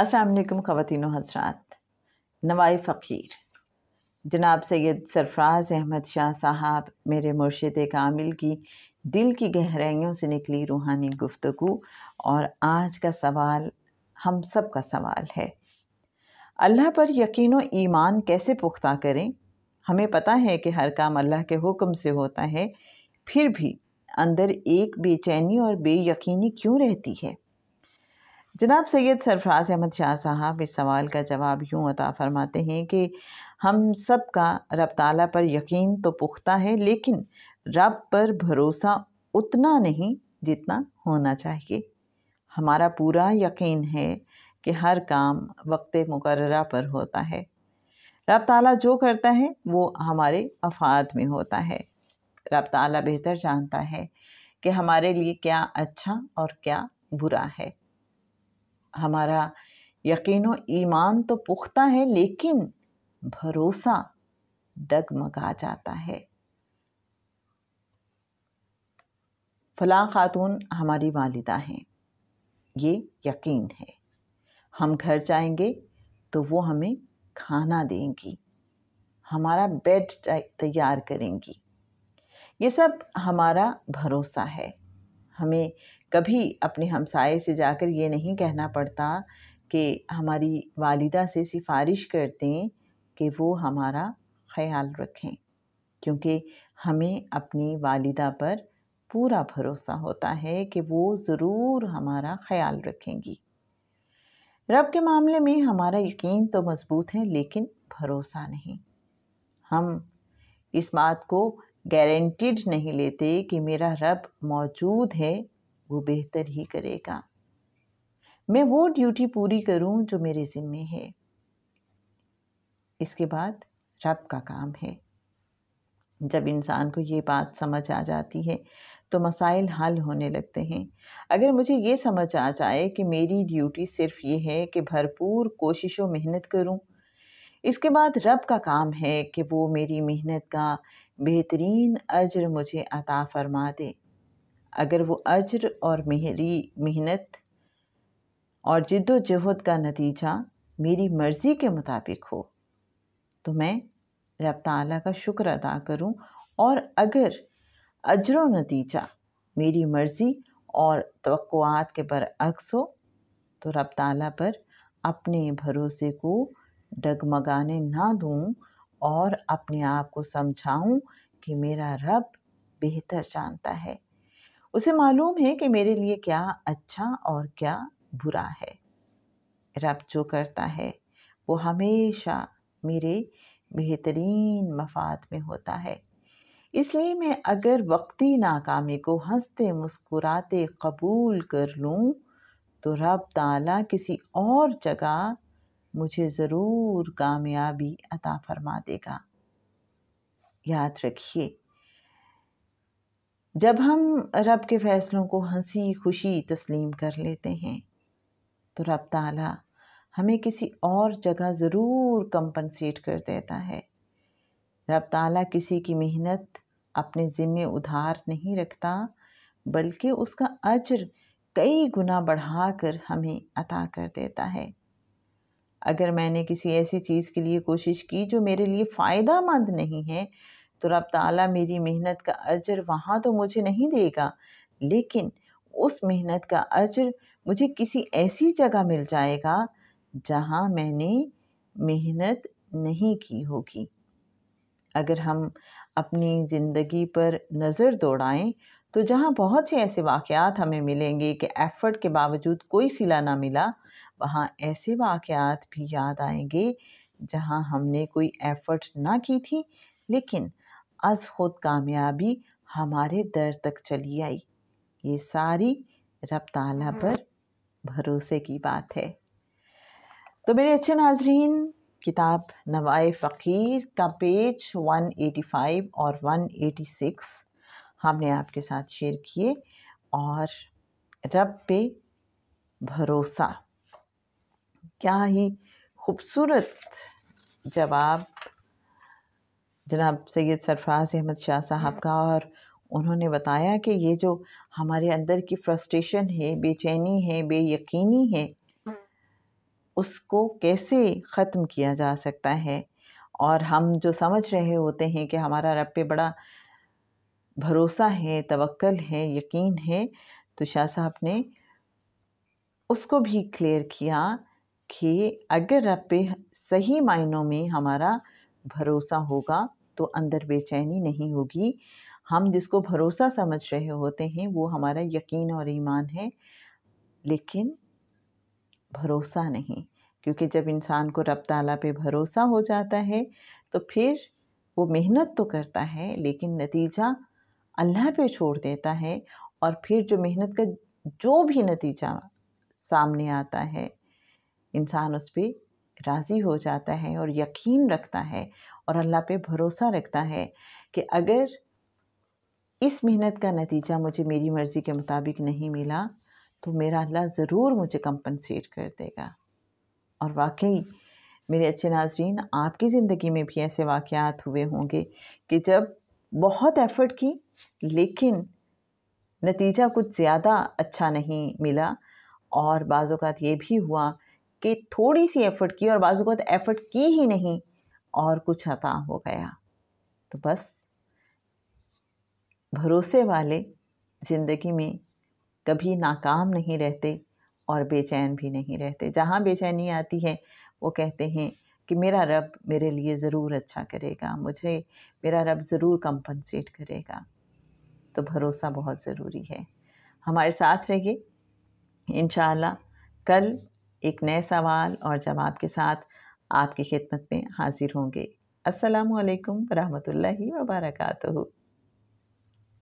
असलकम ख़वान हजरात नवाई फ़कीर जनाब सैद सरफराज अहमद शाह साहब मेरे मुर्शद कामिल की दिल की गहराइयों से निकली रूहानी गुफ्तु और आज का सवाल हम सब का सवाल है अल्लाह पर यकीन ईमान कैसे पुख्ता करें हमें पता है कि हर काम अल्लाह के हुक्म से होता है फिर भी अंदर एक बेचैनी और बेयकीनी क्यों रहती है जनाब सैयद सरफराज अहमद शाह साहब इस सवाल का जवाब यूँ अता फरमाते हैं कि हम सब का रब ताला पर यकीन तो पुख्ता है लेकिन रब पर भरोसा उतना नहीं जितना होना चाहिए हमारा पूरा यकीन है कि हर काम वक्त मुकर्रा पर होता है रब ताला जो करता है वो हमारे अफाद में होता है रब ताला बेहतर जानता है कि हमारे लिए क्या अच्छा और क्या बुरा है हमारा यकीन व ईमान तो पुख्ता है लेकिन भरोसा डगमगा जाता है फला खातून हमारी वालिदा हैं ये यकीन है हम घर जाएंगे तो वो हमें खाना देंगी हमारा बेड तैयार करेंगी ये सब हमारा भरोसा है हमें कभी अपने हमसाये से जाकर ये नहीं कहना पड़ता कि हमारी वालिदा से सिफारिश कर दें कि वो हमारा ख्याल रखें क्योंकि हमें अपनी वालिदा पर पूरा भरोसा होता है कि वो ज़रूर हमारा ख्याल रखेंगी रब के मामले में हमारा यकीन तो मज़बूत है लेकिन भरोसा नहीं हम इस बात को गारंटीड नहीं लेते कि मेरा रब मौजूद है वो बेहतर ही करेगा मैं वो ड्यूटी पूरी करूं जो मेरे ज़िम्मे है इसके बाद रब का काम है जब इंसान को ये बात समझ आ जाती है तो मसाइल हल होने लगते हैं अगर मुझे ये समझ आ जाए कि मेरी ड्यूटी सिर्फ ये है कि भरपूर कोशिशों मेहनत करूं इसके बाद रब का काम है कि वो मेरी मेहनत का बेहतरीन अजर मुझे अता फरमा दे अगर वो अज्र और मेरी मेहनत और जद्दोजहद का नतीजा मेरी मर्ज़ी के मुताबिक हो तो मैं रब ताला का शुक्र अदा करूं और अगर अजर नतीजा मेरी मर्ज़ी और तोक़ात के बरअक्स हो तो रब ताला पर अपने भरोसे को डगमगाने ना दूं और अपने आप को समझाऊं कि मेरा रब बेहतर जानता है उसे मालूम है कि मेरे लिए क्या अच्छा और क्या बुरा है रब जो करता है वो हमेशा मेरे बेहतरीन मफाद में होता है इसलिए मैं अगर वक्ती नाकामी को हंसते मुस्कुराते कबूल कर लूँ तो रब ताला किसी और जगह मुझे ज़रूर कामयाबी अता फरमा देगा याद रखिए जब हम रब के फ़ैसलों को हंसी खुशी तस्लीम कर लेते हैं तो रब ताला हमें किसी और जगह ज़रूर कंपनसेट कर देता है रब ताला किसी की मेहनत अपने ज़िम्मे उधार नहीं रखता बल्कि उसका अजर कई गुना बढ़ा कर हमें अता कर देता है अगर मैंने किसी ऐसी चीज़ के लिए कोशिश की जो मेरे लिए फ़ायदा मंद नहीं है तो रब ताला मेरी मेहनत का अजर वहाँ तो मुझे नहीं देगा लेकिन उस मेहनत का अजर मुझे किसी ऐसी जगह मिल जाएगा जहाँ मैंने मेहनत नहीं की होगी अगर हम अपनी ज़िंदगी पर नज़र दौड़ाएं तो जहाँ बहुत से ऐसे वाक़ात हमें मिलेंगे कि एफ़र्ट के बावजूद कोई सिला ना मिला वहाँ ऐसे वाक़ात भी याद आएंगे जहाँ हमने कोई एफ़र्ट ना की थी लेकिन अज खुद कामयाबी हमारे दर तक चली आई ये सारी रब ताला हम्म। पर भरोसे की बात है तो मेरे अच्छे नाजरीन किताब नवाए फ़कीर का पेज 185 और 186 हमने आपके साथ शेयर किए और रब पे भरोसा क्या ही खूबसूरत जवाब जनाब सैयद सरफराज अहमद शाह साहब हम्म। का और उन्होंने बताया कि ये जो हमारे अंदर की फ्रस्ट्रेशन है बेचैनी है बेयकीनी है हम्म। उसको कैसे ख़त्म किया जा सकता है और हम जो समझ रहे होते हैं कि हमारा रब पे बड़ा भरोसा है तवक्ल है यकीन है तो शाह साहब ने उसको भी क्लियर किया कि अगर रब पे सही मायनों में हमारा भरोसा होगा तो अंदर बेचैनी नहीं होगी हम जिसको भरोसा समझ रहे होते हैं वो हमारा यकीन और ईमान है लेकिन भरोसा नहीं क्योंकि जब इंसान को रब ताला पे भरोसा हो जाता है तो फिर वो मेहनत तो करता है लेकिन नतीजा अल्लाह पे छोड़ देता है और फिर जो मेहनत का जो भी नतीजा सामने आता है इंसान उस पर राज़ी हो जाता है और यकीन रखता है और अल्लाह पे भरोसा रखता है कि अगर इस मेहनत का नतीजा मुझे मेरी मर्ज़ी के मुताबिक नहीं मिला तो मेरा अल्लाह ज़रूर मुझे कंपनसेट कर देगा और वाकई मेरे अच्छे नाजरीन आपकी ज़िंदगी में भी ऐसे वाक़ात हुए होंगे कि जब बहुत एफ़र्ट की लेकिन नतीजा कुछ ज़्यादा अच्छा नहीं मिला और बाज़ात ये भी हुआ कि थोड़ी सी एफ़र्ट की और बाज़ात एफ़र्ट की ही नहीं और कुछ अता हो गया तो बस भरोसे वाले ज़िंदगी में कभी नाकाम नहीं रहते और बेचैन भी नहीं रहते जहाँ बेचैनी आती है वो कहते हैं कि मेरा रब मेरे लिए ज़रूर अच्छा करेगा मुझे मेरा रब ज़रूर कंपनसेट करेगा तो भरोसा बहुत ज़रूरी है हमारे साथ रहिए इन कल एक नए सवाल और जवाब के साथ आपकी खिदमत में हाजिर होंगे असलकम वरहमल वबरकू